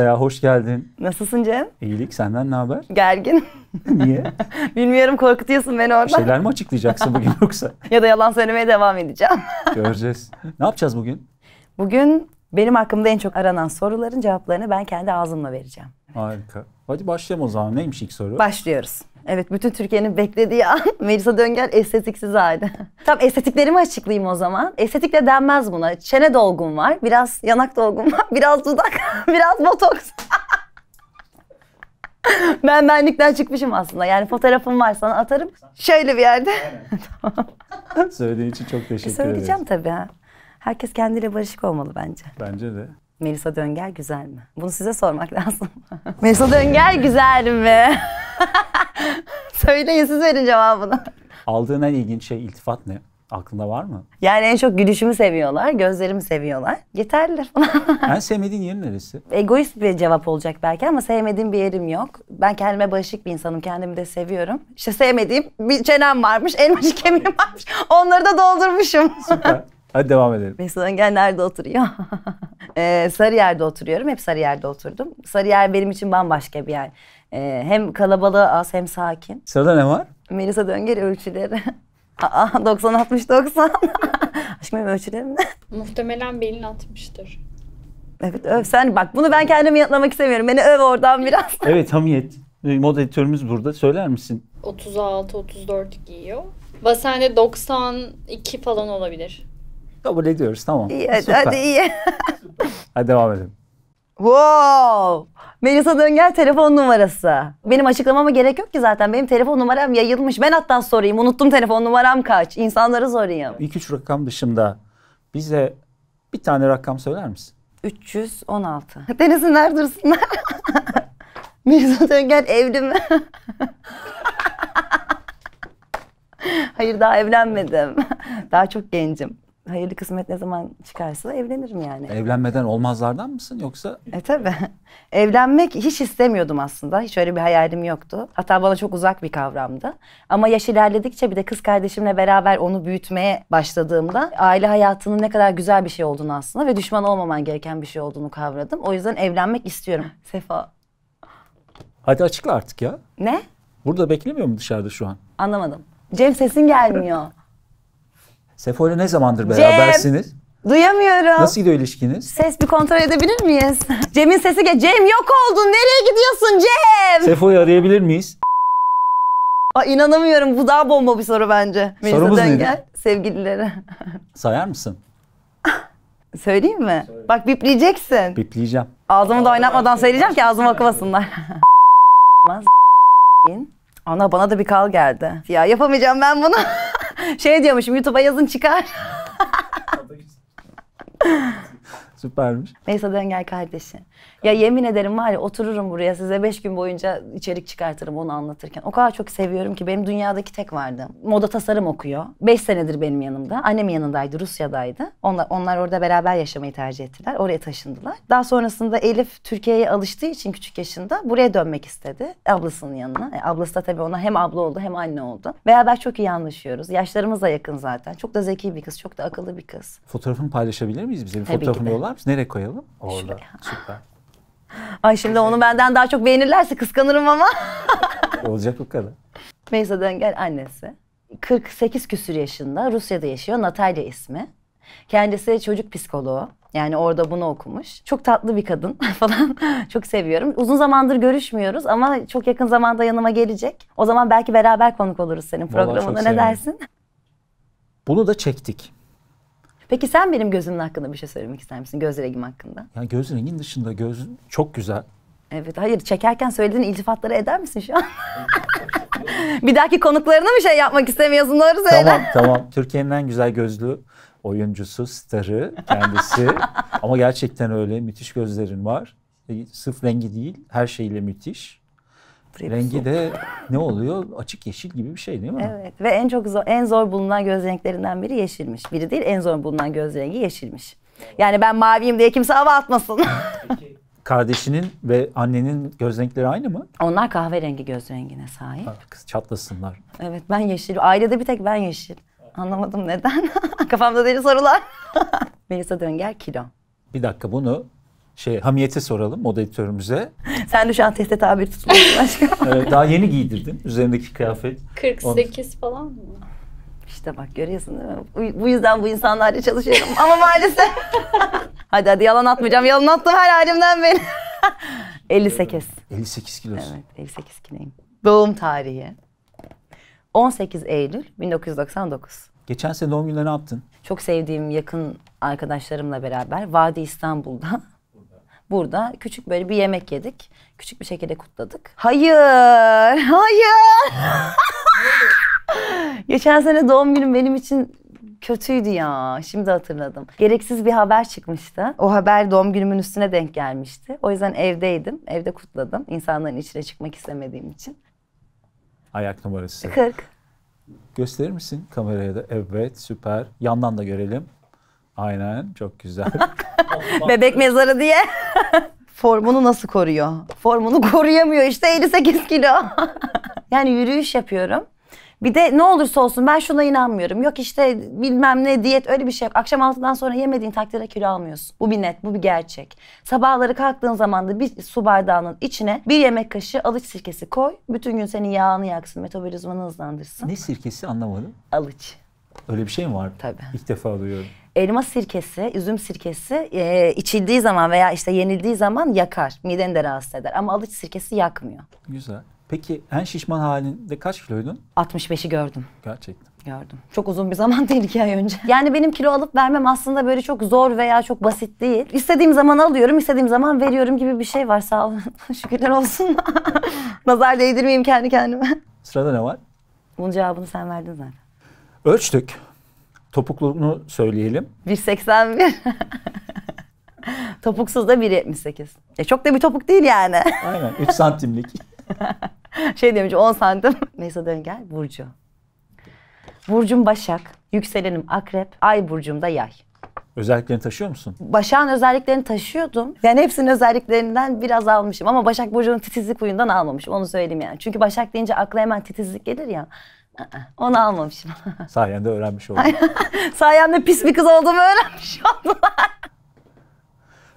masaya hoş geldin. Nasılsın Cem? İyilik senden ne haber? Gergin. Niye? Bilmiyorum korkutuyorsun beni orada. Bir şeyler mi açıklayacaksın bugün yoksa? ya da yalan söylemeye devam edeceğim. Göreceğiz. Ne yapacağız bugün? Bugün benim hakkımda en çok aranan soruların cevaplarını ben kendi ağzımla vereceğim. Harika. Hadi başlayalım o zaman. Neymiş ilk soru? Başlıyoruz. Evet bütün Türkiye'nin beklediği an Melisa Döngel estetiksiz halde. Tam estetiklerimi açıklayayım o zaman. Estetik de denmez buna. Çene dolgun var, biraz yanak dolgun var, biraz dudak, biraz botoks. ben benlikten çıkmışım aslında. Yani fotoğrafım var sana atarım. Şöyle bir yerde. Söylediğin için çok teşekkür ederim. söyleyeceğim tabii. Ha. Herkes kendiyle barışık olmalı bence. Bence de. Melisa Döngel güzel mi? Bunu size sormak lazım. Melisa Döngel güzel mi? Söyleyin siz verin cevabını. Aldığın en ilginç şey iltifat ne? Aklında var mı? Yani en çok gülüşümü seviyorlar, gözlerimi seviyorlar. Yeterli falan. en sevmediğin yerin neresi? Egoist bir cevap olacak belki ama sevmediğim bir yerim yok. Ben kendime bağışık bir insanım, kendimi de seviyorum. İşte sevmediğim bir çenem varmış, elmacık kemiğim varmış. Onları da doldurmuşum. Süper. Hadi devam edelim. Mesut Öngel nerede oturuyor? Ee, Sarıyer'de oturuyorum. Hep Sarıyer'de oturdum. Sarıyer benim için bambaşka bir yer. Ee, hem kalabalığı az hem sakin. Sırada ne var? Melisa Dönger ölçüleri. Aa 90-60-90. Aşkım benim ölçülerim ne? Muhtemelen belin atmıştır. Evet öv sen bak bunu ben kendimi yanıtlamak istemiyorum. Beni öv oradan biraz. evet Hamiyet. Mod editörümüz burada. Söyler misin? 36-34 giyiyor. Basende 92 falan olabilir. Kabul ediyoruz tamam. İyi hadi, hadi iyi. hadi devam edelim. Wow! Melisa Döngel telefon numarası. Benim açıklamama gerek yok ki zaten. Benim telefon numaram yayılmış. Ben hatta sorayım. Unuttum telefon numaram kaç. İnsanlara sorayım. İlk üç rakam dışında bize bir tane rakam söyler misin? 316. Denesinler dursunlar. Melisa Döngel evli mi? Hayır daha evlenmedim. Daha çok gencim hayırlı kısmet ne zaman çıkarsa evlenirim yani. Evlenmeden olmazlardan mısın yoksa? E tabi. Evlenmek hiç istemiyordum aslında. Hiç öyle bir hayalim yoktu. Hatta bana çok uzak bir kavramdı. Ama yaş ilerledikçe bir de kız kardeşimle beraber onu büyütmeye başladığımda aile hayatının ne kadar güzel bir şey olduğunu aslında ve düşman olmaman gereken bir şey olduğunu kavradım. O yüzden evlenmek istiyorum. Sefa. Hadi açıkla artık ya. Ne? Burada beklemiyor mu dışarıda şu an? Anlamadım. Cem sesin gelmiyor. Sefo ile ne zamandır berabersiniz? Cem. Duyamıyorum. Nasıl gidiyor ilişkiniz? Ses bir kontrol edebilir miyiz? Cem'in sesi gel. Cem yok oldun. Nereye gidiyorsun Cem? Sefo'yu arayabilir miyiz? Aa, inanamıyorum. Bu daha bomba bir soru bence. Sorumuz Melisa'dan neydi? gel. Sevgililere. Sayar mısın? Söyleyeyim mi? Söyle. Bak bipleyeceksin. Bipleyeceğim. Ağzımı da oynatmadan söyleyeceğim ki ağzımı okumasınlar. Ana bana da bir kal geldi. Ya yapamayacağım ben bunu. şey diyormuşum YouTube'a yazın çıkar. Süpermiş. Neyse dön gel kardeşi. Ya yemin ederim var ya otururum buraya size beş gün boyunca içerik çıkartırım onu anlatırken. O kadar çok seviyorum ki benim dünyadaki tek vardı. Moda tasarım okuyor. Beş senedir benim yanımda. Annem yanındaydı, Rusya'daydı. Onlar, onlar orada beraber yaşamayı tercih ettiler. Oraya taşındılar. Daha sonrasında Elif Türkiye'ye alıştığı için küçük yaşında buraya dönmek istedi. Ablasının yanına. E, ablası da tabii ona hem abla oldu hem anne oldu. Beraber çok iyi anlaşıyoruz. Yaşlarımız da yakın zaten. Çok da zeki bir kız, çok da akıllı bir kız. Fotoğrafını paylaşabilir miyiz bize? Bir tabii fotoğrafını yollar mısın? Nereye koyalım? Orada. Şöyle. Süper. Ay şimdi onu benden daha çok beğenirlerse kıskanırım ama. Olacak bu kadar. Meysa Döngel annesi. 48 küsür yaşında Rusya'da yaşıyor. Natalya ismi. Kendisi çocuk psikoloğu. Yani orada bunu okumuş. Çok tatlı bir kadın falan. çok seviyorum. Uzun zamandır görüşmüyoruz ama çok yakın zamanda yanıma gelecek. O zaman belki beraber konuk oluruz senin programında. Ne dersin? Bunu da çektik. Peki sen benim gözümün hakkında bir şey söylemek ister misin? Göz rengim hakkında. Ya göz rengin dışında göz çok güzel. Evet hayır çekerken söylediğin iltifatları eder misin şu an? bir dahaki konuklarına bir şey yapmak istemiyorsun doğru söyle. Tamam tamam. Türkiye'nin en güzel gözlü oyuncusu, starı kendisi. Ama gerçekten öyle müthiş gözlerin var. E, sırf rengi değil her şeyle müthiş. Ripsi. Rengi de ne oluyor? Açık yeşil gibi bir şey değil mi? Evet ve en çok zor, en zor bulunan göz renklerinden biri yeşilmiş. Biri değil en zor bulunan göz rengi yeşilmiş. Yani ben maviyim diye kimse hava atmasın. kardeşinin ve annenin göz renkleri aynı mı? Onlar kahverengi göz rengine sahip. kız çatlasınlar. Evet ben yeşil. Ailede bir tek ben yeşil. Anlamadım neden. Kafamda deli sorular. Melisa Dönger kilo. Bir dakika bunu şey Hamiyet'e soralım moderatörümüze. Sen de şu an teste tabi tutuluyorsun başka. evet, daha yeni giydirdin üzerindeki kıyafet. 48 falan mı? İşte bak görüyorsun değil mi? Bu yüzden bu insanlarla çalışıyorum ama maalesef. hadi hadi yalan atmayacağım. Yalan attım her halimden beni. 58. 58 kilosun. Evet 58 kiloyum. Doğum tarihi. 18 Eylül 1999. Geçen sene doğum gününe ne yaptın? Çok sevdiğim yakın arkadaşlarımla beraber Vadi İstanbul'da burada küçük böyle bir yemek yedik. Küçük bir şekilde kutladık. Hayır, hayır. Geçen sene doğum günüm benim için kötüydü ya. Şimdi hatırladım. Gereksiz bir haber çıkmıştı. O haber doğum günümün üstüne denk gelmişti. O yüzden evdeydim. Evde kutladım. İnsanların içine çıkmak istemediğim için. Ayak numarası. 40. Gösterir misin kameraya da? Evet, süper. Yandan da görelim. Aynen, çok güzel. Bebek mezarı diye. Formunu nasıl koruyor? Formunu koruyamıyor işte 58 kilo. yani yürüyüş yapıyorum. Bir de ne olursa olsun ben şuna inanmıyorum. Yok işte bilmem ne diyet öyle bir şey yok. Akşam altından sonra yemediğin takdirde kilo almıyorsun. Bu bir net, bu bir gerçek. Sabahları kalktığın zaman da bir su bardağının içine bir yemek kaşığı alıç sirkesi koy. Bütün gün senin yağını yaksın, metabolizmanı hızlandırsın. Ne sirkesi anlamadım. Alıç. Öyle bir şey mi var? Tabii. İlk defa duyuyorum. Elma sirkesi, üzüm sirkesi e, içildiği zaman veya işte yenildiği zaman yakar. Mideni de rahatsız eder ama alıç sirkesi yakmıyor. Güzel. Peki en şişman halinde kaç kiloydun? 65'i gördüm. Gerçekten. Gördüm. Çok uzun bir zaman değil iki ay önce. Yani benim kilo alıp vermem aslında böyle çok zor veya çok basit değil. İstediğim zaman alıyorum, istediğim zaman veriyorum gibi bir şey var sağ olun. Şükürler olsun. Nazar değdirmeyeyim kendi kendime. Sırada ne var? Bunun cevabını sen verdin zaten. Ölçtük. Topukluğunu söyleyelim. 1.81. Topuksuz da 1.78. E çok da bir topuk değil yani. Aynen 3 santimlik. şey demiş 10 santim. Neyse dön gel Burcu. Burcum Başak, yükselenim Akrep, Ay Burcum da Yay. Özelliklerini taşıyor musun? Başak'ın özelliklerini taşıyordum. Yani hepsinin özelliklerinden biraz almışım. Ama Başak Burcu'nun titizlik huyundan almamışım. Onu söyleyeyim yani. Çünkü Başak deyince akla hemen titizlik gelir ya. Onu almamışım. Sayende öğrenmiş oldum. Sayende pis bir kız olduğumu öğrenmiş oldular.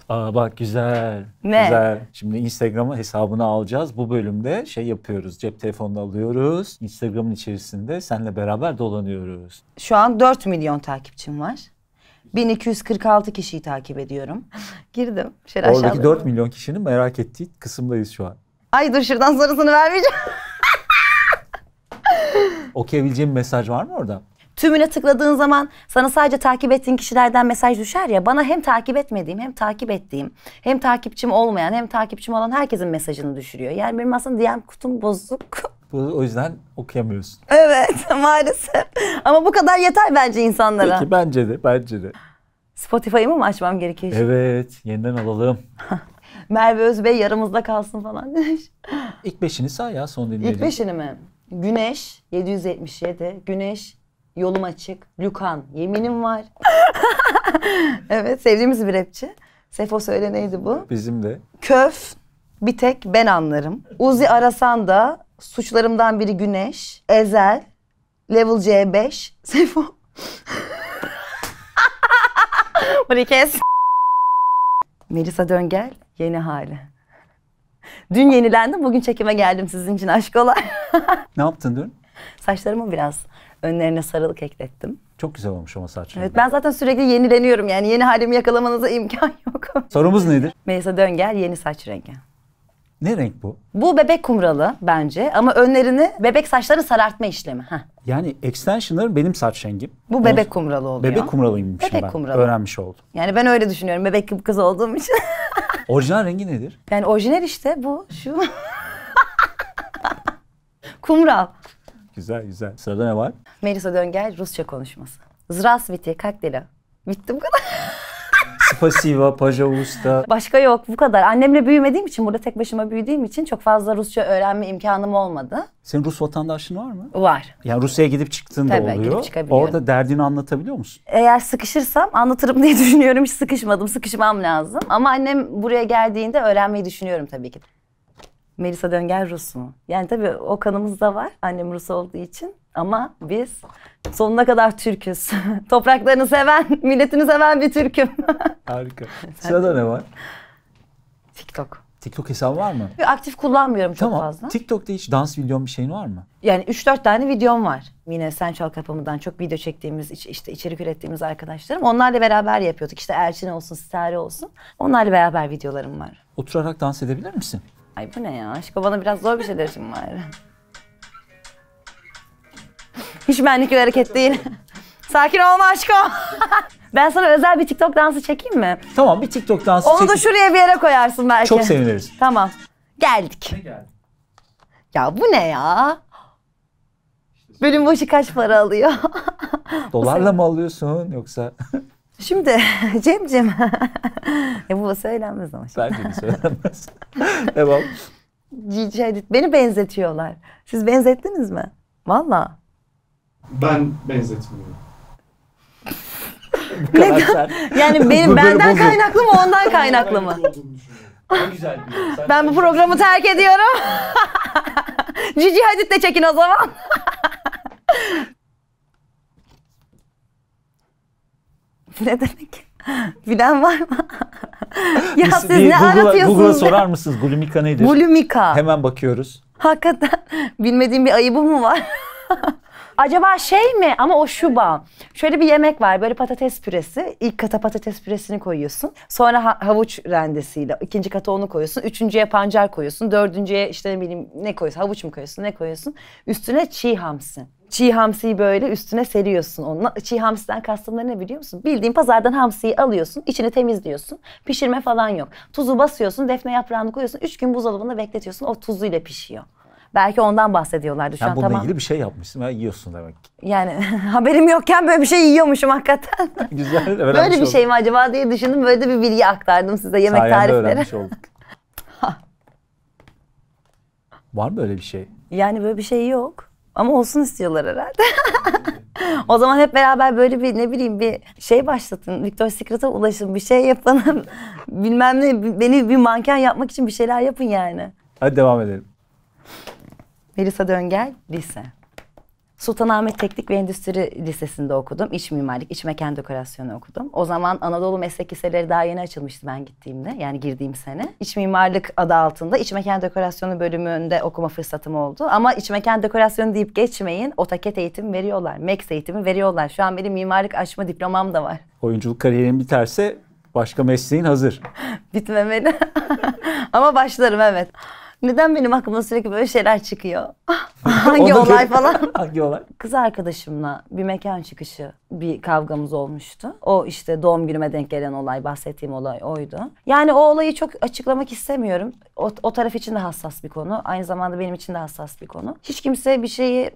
Aa bak güzel. Ne? Güzel. Şimdi Instagram hesabını alacağız. Bu bölümde şey yapıyoruz. Cep telefonunu alıyoruz. Instagram'ın içerisinde seninle beraber dolanıyoruz. Şu an 4 milyon takipçim var. 1246 kişiyi takip ediyorum. Girdim. Şöyle Oradaki aşağıda. 4 milyon kişinin merak ettiği kısımdayız şu an. Ay dur şuradan sonrasını vermeyeceğim okuyabileceğim mesaj var mı orada? Tümüne tıkladığın zaman sana sadece takip ettiğin kişilerden mesaj düşer ya. Bana hem takip etmediğim hem takip ettiğim hem takipçim olmayan hem takipçim olan herkesin mesajını düşürüyor. Yani benim aslında DM kutum bozuk. Bu, o yüzden okuyamıyorsun. Evet maalesef. Ama bu kadar yeter bence insanlara. Peki bence de bence de. Spotify'ımı mı açmam gerekiyor? Şimdi? Evet yeniden alalım. Merve Özbey yarımızda kalsın falan demiş. İlk beşini say ya son dinleyelim. İlk beşini mi? Güneş 777. Güneş yolum açık. Lukan yeminim var. evet sevdiğimiz bir rapçi. Sefo söyle neydi bu? Bizim de. Köf bir tek ben anlarım. Uzi arasan da suçlarımdan biri Güneş. Ezel. Level C5. Sefo. Bunu kes. Melisa Döngel yeni hali. Dün yenilendim, bugün çekime geldim sizin için aşk olay. ne yaptın dün? Saçlarımı biraz önlerine sarılık eklettim. Çok güzel olmuş ama saçların. Evet ben zaten sürekli yenileniyorum yani yeni halimi yakalamanıza imkan yok. Sorumuz nedir? Melisa Döngel yeni saç rengi. Ne renk bu? Bu bebek kumralı bence ama önlerini bebek saçlarını sarartma işlemi. Heh. Yani extensionlarım benim saç rengim. Bu bebek kumralı oluyor. Bebek kumralıymışım bebek ben. Kumralı. Öğrenmiş oldum. Yani ben öyle düşünüyorum bebek kız olduğum için. Orijinal rengi nedir? Yani orijinal işte bu şu. Kumral. Güzel güzel. Sırada ne var? Melisa Döngel Rusça konuşması. Здравствуйте, как дела? Bitti bu kadar. Pasiva, Pajausta. Başka yok bu kadar. Annemle büyümediğim için burada tek başıma büyüdüğüm için çok fazla Rusça öğrenme imkanım olmadı. Senin Rus vatandaşlığın var mı? Var. Yani Rusya'ya gidip çıktığın da oluyor. Gidip Orada derdini anlatabiliyor musun? Eğer sıkışırsam anlatırım diye düşünüyorum. Hiç sıkışmadım. Sıkışmam lazım. Ama annem buraya geldiğinde öğrenmeyi düşünüyorum tabii ki. Melisa Döngel Rus mu? Yani tabii o kanımız da var. Annem Rus olduğu için. Ama biz sonuna kadar Türk'üz. Topraklarını seven, milletini seven bir Türk'üm. Harika. Sırada ne var? TikTok. TikTok hesabı var mı? Aktif kullanmıyorum çok fazla. TikTok'ta hiç dans videom bir şeyin var mı? Yani 3-4 tane videom var. Yine Sen Çal Kapımı'dan çok video çektiğimiz, işte içerik ürettiğimiz arkadaşlarım. Onlarla beraber yapıyorduk. İşte erçin olsun, Sitare olsun. Onlarla beraber videolarım var. Oturarak dans edebilir misin? Ay bu ne ya? Aşko bana biraz zor bir şey şimdi bari. Hiç benlik bir hareket değil. Sakin olma aşko. ben sana özel bir TikTok dansı çekeyim mi? Tamam bir TikTok dansı Onu da şuraya bir yere koyarsın belki. Çok seviniriz. Tamam. Geldik. Ne geldi? Ya bu ne ya? Bölüm başı kaç para alıyor? Dolarla mı alıyorsun yoksa? Şimdi Cemcim. e bu söylenmez ama. Şimdi. Bence de söylenmez. Devam. Şey, beni benzetiyorlar. Siz benzettiniz mi? Valla. Ben benzetmiyorum. kadar yani benim benden kaynaklı mı ondan kaynaklı mı? Şey ben bu programı terk ediyorum. Cici Hadid de çekin o zaman. ne demek? Bilen var mı? ya siz ne Google'a, aratıyorsunuz? Google'a sorar mısınız? Bulimika nedir? Bulimika. Hemen bakıyoruz. Hakikaten bilmediğim bir ayıbı mı var? Acaba şey mi? Ama o şuba. Şöyle bir yemek var. Böyle patates püresi. İlk kata patates püresini koyuyorsun. Sonra ha- havuç rendesiyle. ikinci kata onu koyuyorsun. Üçüncüye pancar koyuyorsun. Dördüncüye işte ne bileyim ne koyuyorsun? Havuç mu koyuyorsun? Ne koyuyorsun? Üstüne çiğ hamsi çiğ hamsiyi böyle üstüne seriyorsun onunla. Çiğ hamsiden kastım ne biliyor musun? Bildiğin pazardan hamsiyi alıyorsun, içini temizliyorsun. Pişirme falan yok. Tuzu basıyorsun, defne yaprağını koyuyorsun. Üç gün buzdolabında bekletiyorsun. O tuzuyla pişiyor. Belki ondan bahsediyorlardı şu Sen an. bununla tamam. ilgili bir şey yapmışsın ve yiyorsun demek ki. Yani haberim yokken böyle bir şey yiyormuşum hakikaten. Güzel öğrenmiş Böyle bir şey mi acaba diye düşündüm. Böyle de bir bilgi aktardım size yemek Sayende tarifleri. öğrenmiş olduk. Var mı öyle bir şey? Yani böyle bir şey yok. Ama olsun istiyorlar herhalde. o zaman hep beraber böyle bir ne bileyim bir şey başlatın. Victoria's Secret'a ulaşın bir şey yapın. Bilmem ne beni bir manken yapmak için bir şeyler yapın yani. Hadi devam edelim. Melisa Döngel, lise. Sultanahmet Teknik ve Endüstri Lisesi'nde okudum. İç mimarlık, iç mekan dekorasyonu okudum. O zaman Anadolu Meslek Liseleri daha yeni açılmıştı ben gittiğimde. Yani girdiğim sene. İç mimarlık adı altında iç mekan dekorasyonu bölümünde okuma fırsatım oldu. Ama iç mekan dekorasyonu deyip geçmeyin. Otaket eğitimi veriyorlar. MEX eğitimi veriyorlar. Şu an benim mimarlık açma diplomam da var. Oyunculuk kariyerim biterse başka mesleğin hazır. Bitmemeli. Ama başlarım evet. Neden benim aklıma sürekli böyle şeyler çıkıyor? hangi olay falan? hangi olay? Kız arkadaşımla bir mekan çıkışı bir kavgamız olmuştu. O işte doğum günüme denk gelen olay, bahsettiğim olay oydu. Yani o olayı çok açıklamak istemiyorum. O, o taraf için de hassas bir konu. Aynı zamanda benim için de hassas bir konu. Hiç kimse bir şeyi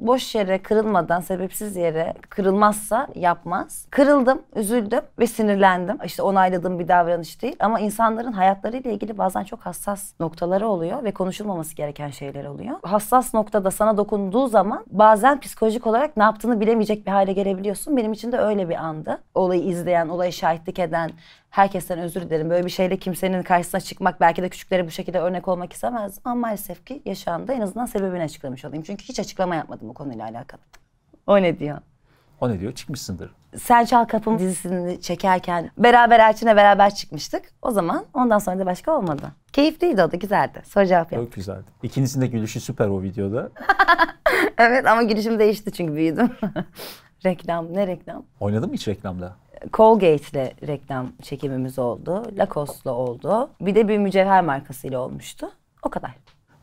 boş yere kırılmadan, sebepsiz yere kırılmazsa yapmaz. Kırıldım, üzüldüm ve sinirlendim. İşte onayladığım bir davranış değil ama insanların hayatlarıyla ilgili bazen çok hassas noktaları oluyor ve konuşulmaması gereken şeyler oluyor. Hassas noktada sana dokunduğu zaman bazen psikolojik olarak ne yaptığını bilemeyecek bir hale gelebiliyorsun. Benim için de öyle bir andı. Olayı izleyen, olayı şahitlik eden herkesten özür dilerim. Böyle bir şeyle kimsenin karşısına çıkmak belki de küçüklere bu şekilde örnek olmak istemez. Ama maalesef ki yaşandı. En azından sebebini açıklamış olayım. Çünkü hiç açıklama yapmadım bu konuyla alakalı. O ne diyor? O ne diyor? Çıkmışsındır. Sen Çal Kapım dizisini çekerken beraber Elçin'le beraber çıkmıştık. O zaman ondan sonra da başka olmadı. Keyifliydi o da güzeldi. Soru cevap yaptık. Çok güzeldi. İkinizin de gülüşü süper o videoda. evet ama gülüşüm değişti çünkü büyüdüm. reklam ne reklam? Oynadın mı hiç reklamda? Colgate'le reklam çekimimiz oldu. Lacoste'la oldu. Bir de bir mücevher markasıyla olmuştu. O kadar.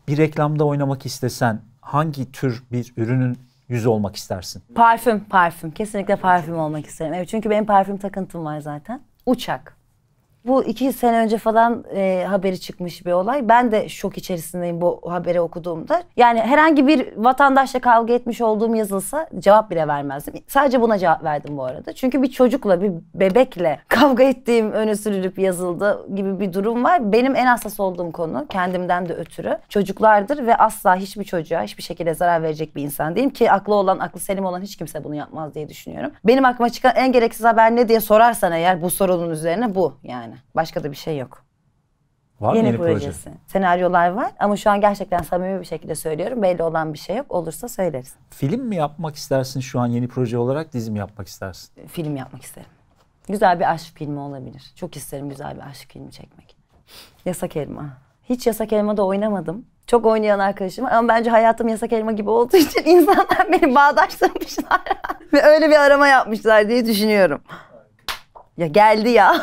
Bir reklamda oynamak istesen hangi tür bir ürünün yüzü olmak istersin? Parfüm, parfüm. Kesinlikle parfüm olmak isterim. Evet çünkü benim parfüm takıntım var zaten. Uçak. Bu iki sene önce falan e, haberi çıkmış bir olay. Ben de şok içerisindeyim bu haberi okuduğumda. Yani herhangi bir vatandaşla kavga etmiş olduğum yazılsa cevap bile vermezdim. Sadece buna cevap verdim bu arada. Çünkü bir çocukla, bir bebekle kavga ettiğim öne sürülüp yazıldı gibi bir durum var. Benim en hassas olduğum konu kendimden de ötürü çocuklardır ve asla hiçbir çocuğa hiçbir şekilde zarar verecek bir insan değilim ki aklı olan, aklı selim olan hiç kimse bunu yapmaz diye düşünüyorum. Benim aklıma çıkan en gereksiz haber ne diye sorarsan eğer bu sorunun üzerine bu yani. Başka da bir şey yok. Var yeni, yeni projesi. Proje? Senaryolar var ama şu an gerçekten samimi bir şekilde söylüyorum. Belli olan bir şey yok. Olursa söyleriz. Film mi yapmak istersin şu an yeni proje olarak, dizi mi yapmak istersin? Film yapmak isterim. Güzel bir aşk filmi olabilir. Çok isterim güzel bir aşk filmi çekmek. Yasak Elma. Hiç Yasak Elma'da oynamadım. Çok oynayan arkadaşım ama bence hayatım Yasak Elma gibi olduğu için insanlar beni bağdaştırmışlar. Ve öyle bir arama yapmışlar diye düşünüyorum. Ya geldi ya.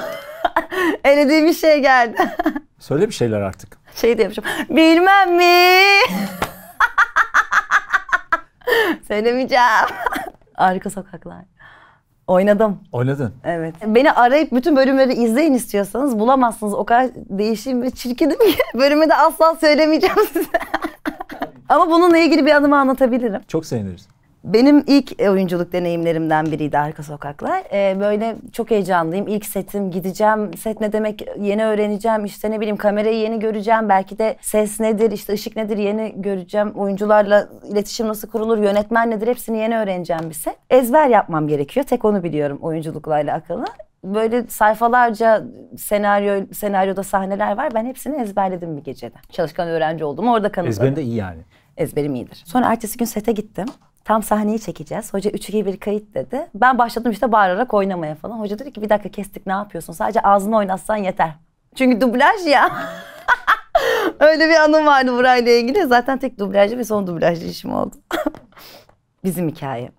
Öyle bir şey geldi. Söyle bir şeyler artık. Şey de yapacağım. Bilmem mi? Söylemeyeceğim. Arka sokaklar. Oynadım. Oynadın. Evet. Beni arayıp bütün bölümleri izleyin istiyorsanız bulamazsınız. O kadar değişim ve çirkinim ki bölümü de asla söylemeyeceğim size. Ama bununla ilgili bir anımı anlatabilirim. Çok seviniriz. Benim ilk oyunculuk deneyimlerimden biriydi Arka Sokaklar. Ee, böyle çok heyecanlıyım. İlk setim gideceğim. Set ne demek yeni öğreneceğim. İşte ne bileyim kamerayı yeni göreceğim. Belki de ses nedir, işte ışık nedir yeni göreceğim. Oyuncularla iletişim nasıl kurulur, yönetmen nedir hepsini yeni öğreneceğim bir set. Ezber yapmam gerekiyor. Tek onu biliyorum oyunculukla alakalı böyle sayfalarca senaryo senaryoda sahneler var. Ben hepsini ezberledim bir gecede. Çalışkan öğrenci oldum. Orada kanıtladım. Ezberin de iyi yani. Ezberim iyidir. Sonra ertesi gün sete gittim. Tam sahneyi çekeceğiz. Hoca 3 bir kayıt dedi. Ben başladım işte bağırarak oynamaya falan. Hoca dedi ki bir dakika kestik ne yapıyorsun? Sadece ağzını oynatsan yeter. Çünkü dublaj ya. Öyle bir anım vardı burayla ilgili. Zaten tek dublajlı ve son dublajlı işim oldu. Bizim hikaye.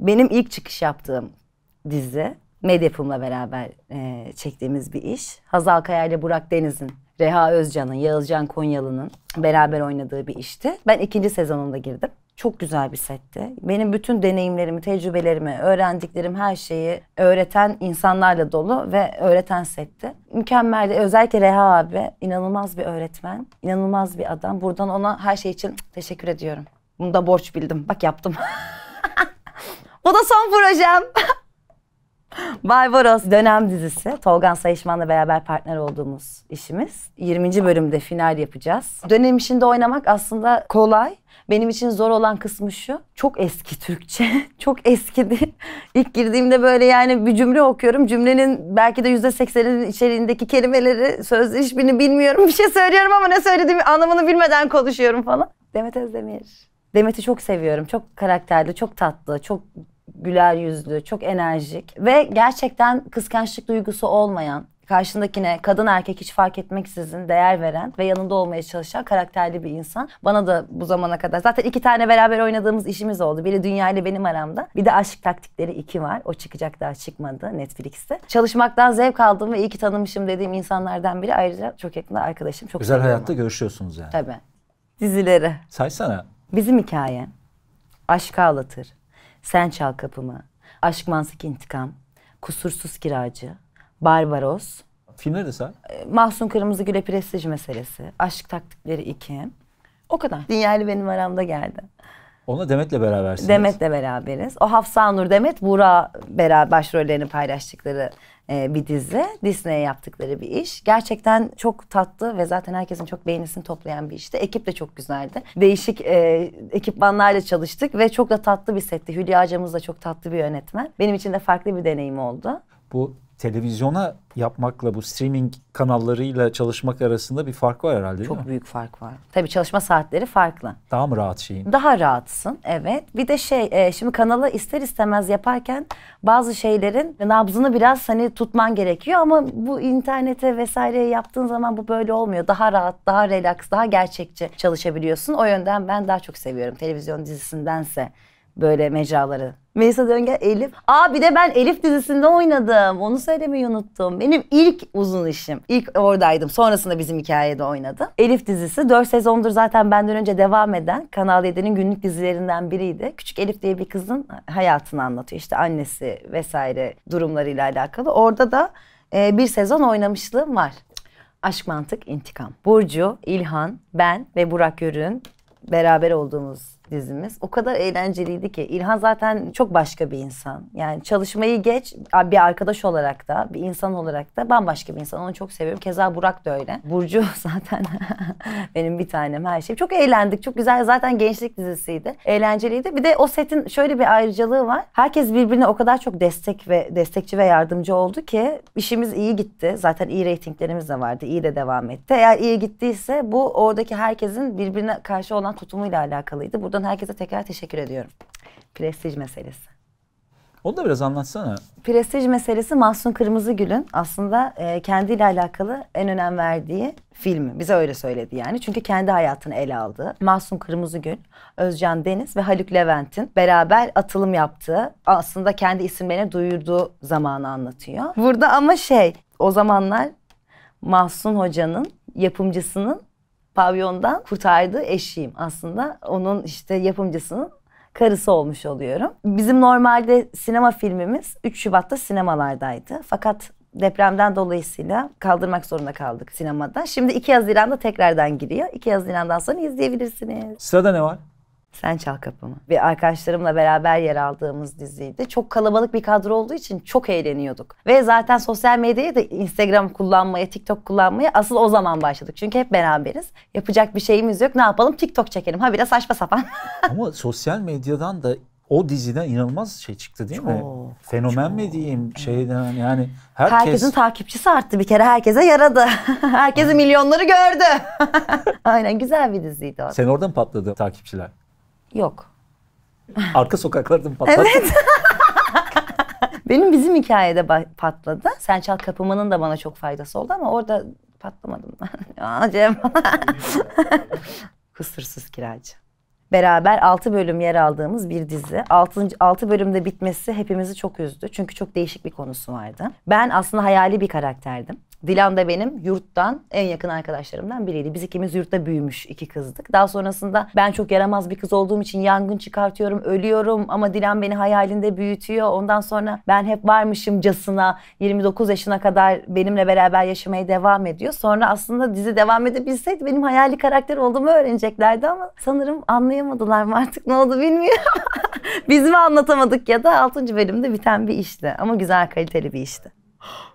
Benim ilk çıkış yaptığım dizi. Medyapım'la beraber e, çektiğimiz bir iş. Hazal Kaya ile Burak Deniz'in, Reha Özcan'ın, Yağızcan Konyalı'nın beraber oynadığı bir işti. Ben ikinci sezonunda girdim. Çok güzel bir setti. Benim bütün deneyimlerimi, tecrübelerimi, öğrendiklerim her şeyi öğreten insanlarla dolu ve öğreten setti. Mükemmeldi. Özellikle Reha abi inanılmaz bir öğretmen, inanılmaz bir adam. Buradan ona her şey için teşekkür ediyorum. Bunu da borç bildim. Bak yaptım. Bu da son projem. Barbaros dönem dizisi. Tolgan Sayışman'la beraber partner olduğumuz işimiz. 20. bölümde final yapacağız. Dönem işinde oynamak aslında kolay benim için zor olan kısmı şu. Çok eski Türkçe. çok eskidi. İlk girdiğimde böyle yani bir cümle okuyorum. Cümlenin belki de yüzde seksenin içeriğindeki kelimeleri, sözleri hiçbirini bilmiyorum. Bir şey söylüyorum ama ne söylediğimi anlamını bilmeden konuşuyorum falan. Demet Özdemir. Demet'i çok seviyorum. Çok karakterli, çok tatlı, çok güler yüzlü, çok enerjik ve gerçekten kıskançlık duygusu olmayan, karşındakine kadın erkek hiç fark etmeksizin değer veren ve yanında olmaya çalışan karakterli bir insan. Bana da bu zamana kadar zaten iki tane beraber oynadığımız işimiz oldu. Biri Dünya ile benim aramda. Bir de Aşk Taktikleri 2 var. O çıkacak daha çıkmadı Netflix'te. Çalışmaktan zevk aldım ve iyi ki tanımışım dediğim insanlardan biri. Ayrıca çok yakın arkadaşım. Çok Özel hayatta ama. görüşüyorsunuz yani. Tabii. Dizileri. Saysana. Bizim hikaye. Aşk ağlatır. Sen çal kapımı. Aşk mansık intikam. Kusursuz kiracı. Barbaros. Filmler de sen. Ee, Mahsun Kırmızıgül'e prestij meselesi. Aşk taktikleri 2. O kadar. Dünyayla benim aramda geldi. Ona Demet'le berabersiniz. Demet'le beraberiz. O Hafsa Nur Demet, Buğra beraber başrollerini paylaştıkları e, bir dizi. Disney'e yaptıkları bir iş. Gerçekten çok tatlı ve zaten herkesin çok beğenisini toplayan bir işti. Ekip de çok güzeldi. Değişik e, ekipmanlarla çalıştık ve çok da tatlı bir setti. Hülya hocamız da çok tatlı bir yönetmen. Benim için de farklı bir deneyim oldu. Bu televizyona yapmakla bu streaming kanallarıyla çalışmak arasında bir fark var herhalde değil Çok mi? büyük fark var. Tabii çalışma saatleri farklı. Daha mı rahat şeyin? Daha rahatsın evet. Bir de şey e, şimdi kanala ister istemez yaparken bazı şeylerin nabzını biraz hani tutman gerekiyor ama bu internete vesaire yaptığın zaman bu böyle olmuyor. Daha rahat, daha relax, daha gerçekçi çalışabiliyorsun. O yönden ben daha çok seviyorum televizyon dizisindense böyle mecraları. Melisa Döngel Elif. Aa bir de ben Elif dizisinde oynadım. Onu söylemeyi unuttum. Benim ilk uzun işim. İlk oradaydım. Sonrasında bizim hikayede oynadım. Elif dizisi 4 sezondur zaten benden önce devam eden Kanal 7'nin günlük dizilerinden biriydi. Küçük Elif diye bir kızın hayatını anlatıyor. İşte annesi vesaire durumlarıyla alakalı. Orada da e, bir sezon oynamışlığım var. Aşk Mantık İntikam. Burcu, İlhan, ben ve Burak Yörün beraber olduğumuz dizimiz. O kadar eğlenceliydi ki. İlhan zaten çok başka bir insan. Yani çalışmayı geç bir arkadaş olarak da bir insan olarak da bambaşka bir insan. Onu çok seviyorum. Keza Burak da öyle. Burcu zaten benim bir tanem her şey. Çok eğlendik. Çok güzel. Zaten gençlik dizisiydi. Eğlenceliydi. Bir de o setin şöyle bir ayrıcalığı var. Herkes birbirine o kadar çok destek ve destekçi ve yardımcı oldu ki işimiz iyi gitti. Zaten iyi reytinglerimiz de vardı. İyi de devam etti. Eğer iyi gittiyse bu oradaki herkesin birbirine karşı olan tutumuyla alakalıydı. Burada Buradan herkese tekrar teşekkür ediyorum. Prestij meselesi. Onu da biraz anlatsana. Prestij meselesi Mahsun Kırmızıgül'ün aslında e, kendiyle alakalı en önem verdiği filmi. Bize öyle söyledi yani. Çünkü kendi hayatını ele aldı. Mahsun Kırmızıgül, Özcan Deniz ve Haluk Levent'in beraber atılım yaptığı, aslında kendi isimlerine duyurduğu zamanı anlatıyor. Burada ama şey, o zamanlar Mahsun Hoca'nın yapımcısının pavyondan kurtardığı eşiyim aslında. Onun işte yapımcısının karısı olmuş oluyorum. Bizim normalde sinema filmimiz 3 Şubat'ta sinemalardaydı. Fakat depremden dolayısıyla kaldırmak zorunda kaldık sinemada. Şimdi 2 Haziran'da tekrardan giriyor. 2 Haziran'dan sonra izleyebilirsiniz. Sırada ne var? Sen Çal Kapımı. Ve arkadaşlarımla beraber yer aldığımız diziydi. Çok kalabalık bir kadro olduğu için çok eğleniyorduk. Ve zaten sosyal medyayı da Instagram kullanmaya, TikTok kullanmaya asıl o zaman başladık. Çünkü hep beraberiz. Yapacak bir şeyimiz yok. Ne yapalım? TikTok çekelim. Ha bir de saçma sapan. Ama sosyal medyadan da o diziden inanılmaz şey çıktı değil çok, mi? Fenomen çok. mi diyeyim şeyden hani, yani herkes... Herkesin takipçisi arttı bir kere herkese yaradı. Herkesi milyonları gördü. Aynen güzel bir diziydi o. Sen oradan patladı takipçiler. Yok. Arka sokaklarda mı patlattın? Evet. Benim bizim hikayede patladı. Sen Çal Kapıman'ın da bana çok faydası oldu ama orada patlamadım ben. Acem. Kusursuz kiracı. Beraber 6 bölüm yer aldığımız bir dizi. 6. 6 bölümde bitmesi hepimizi çok üzdü. Çünkü çok değişik bir konusu vardı. Ben aslında hayali bir karakterdim. Dilan da benim yurttan en yakın arkadaşlarımdan biriydi. Biz ikimiz yurtta büyümüş iki kızdık. Daha sonrasında ben çok yaramaz bir kız olduğum için yangın çıkartıyorum, ölüyorum ama Dilan beni hayalinde büyütüyor. Ondan sonra ben hep varmışım casına 29 yaşına kadar benimle beraber yaşamaya devam ediyor. Sonra aslında dizi devam edebilseydi benim hayali karakter olduğumu öğreneceklerdi ama sanırım anlayamadılar mı artık ne oldu bilmiyorum. Biz mi anlatamadık ya da 6. bölümde biten bir işti ama güzel kaliteli bir işti.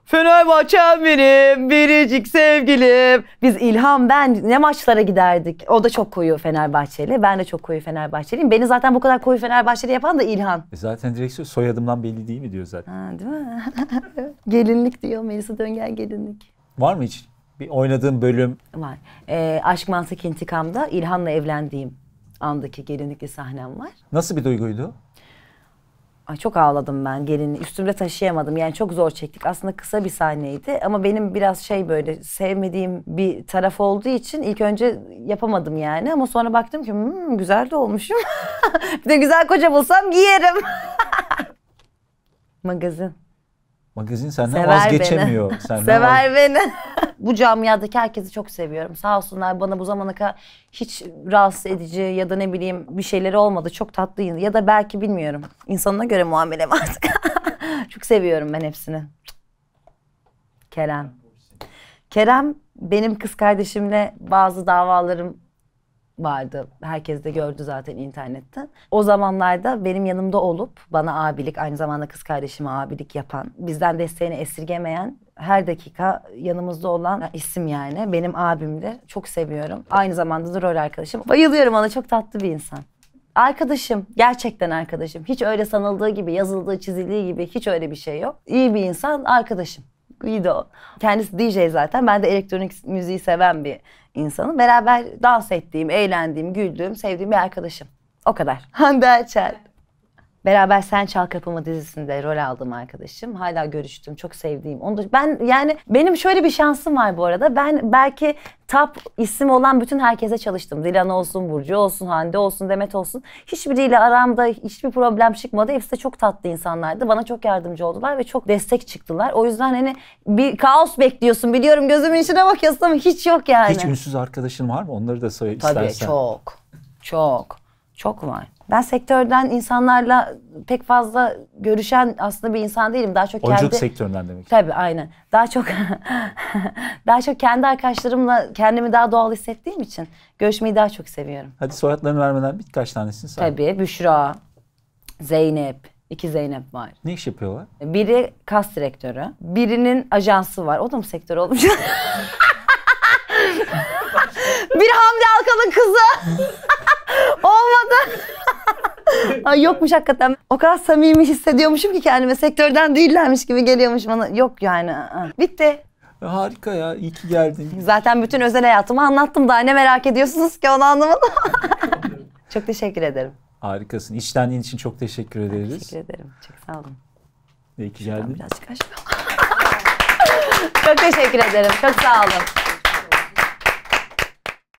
Fenerbahçe'm benim, biricik sevgilim. Biz İlham ben ne maçlara giderdik. O da çok koyu Fenerbahçeli. Ben de çok koyu Fenerbahçeliyim. Beni zaten bu kadar koyu Fenerbahçeli yapan da İlhan. E zaten direkt soyadımdan belli değil mi diyor zaten. Ha, değil mi? gelinlik diyor Melisa Döngel gelinlik. Var mı hiç bir oynadığın bölüm? Var. Ee, Aşk Mantık İntikam'da İlhan'la evlendiğim andaki gelinlikli sahnem var. Nasıl bir duyguydu? Ay çok ağladım ben gelini. Üstümde taşıyamadım. Yani çok zor çektik. Aslında kısa bir sahneydi ama benim biraz şey böyle sevmediğim bir taraf olduğu için ilk önce yapamadım yani ama sonra baktım ki hmm, güzel de olmuşum. bir de güzel koca bulsam giyerim. Magazin. Magazin senden Sever vazgeçemiyor. Beni. Senden Sever vaz... beni bu camiadaki herkesi çok seviyorum. Sağ olsunlar bana bu zamana kadar hiç rahatsız edici ya da ne bileyim bir şeyleri olmadı. Çok tatlı ya da belki bilmiyorum. İnsanına göre muamele var. çok seviyorum ben hepsini. Kerem. Kerem benim kız kardeşimle bazı davalarım vardı. Herkes de gördü zaten internette. O zamanlarda benim yanımda olup bana abilik, aynı zamanda kız kardeşime abilik yapan, bizden desteğini esirgemeyen, her dakika yanımızda olan isim yani. Benim abimdi Çok seviyorum. Aynı zamanda da rol arkadaşım. Bayılıyorum ona. Çok tatlı bir insan. Arkadaşım, gerçekten arkadaşım. Hiç öyle sanıldığı gibi, yazıldığı, çizildiği gibi hiç öyle bir şey yok. İyi bir insan, arkadaşım. Guido. Kendisi DJ zaten. Ben de elektronik müziği seven bir insanım. Beraber dans ettiğim, eğlendiğim, güldüğüm, sevdiğim bir arkadaşım. O kadar. Hande Erçel. Beraber Sen Çal Kapımı dizisinde rol aldım arkadaşım. Hala görüştüm. Çok sevdiğim. Onu da, ben yani benim şöyle bir şansım var bu arada. Ben belki top isim olan bütün herkese çalıştım. Dilan olsun, Burcu olsun, Hande olsun, Demet olsun. Hiçbiriyle aramda hiçbir problem çıkmadı. Hepsi de çok tatlı insanlardı. Bana çok yardımcı oldular ve çok destek çıktılar. O yüzden hani bir kaos bekliyorsun. Biliyorum gözümün içine bakıyorsun ama hiç yok yani. Hiç ünsüz arkadaşın var mı? Onları da söyle istersen. Tabii çok. Çok. Çok var. Ben sektörden insanlarla pek fazla görüşen aslında bir insan değilim. Daha çok Oyunculuk kendi... sektöründen demek. Tabii aynen. Daha çok daha çok kendi arkadaşlarımla kendimi daha doğal hissettiğim için görüşmeyi daha çok seviyorum. Hadi soyadlarını vermeden birkaç tanesini say. Tabii Büşra, Zeynep, iki Zeynep var. Ne iş yapıyorlar? Biri kas direktörü, birinin ajansı var. O da mı sektör olmuş? bir Hamdi Alkan'ın kızı. Olmadı. Ay yokmuş hakikaten. O kadar samimi hissediyormuşum ki kendime. Sektörden değillermiş gibi geliyormuş bana. Yok yani. I-ı. Bitti. E, harika ya. iyi ki geldin. Zaten bütün özel hayatımı anlattım daha ne merak ediyorsunuz ki onu anlamadım. çok teşekkür ederim. Harikasın. İçlendiğin için çok teşekkür ederiz. Ben teşekkür ederim. Çok sağ olun. İyi ki geldin. Birazcık aşkım. çok teşekkür ederim. Çok sağ olun.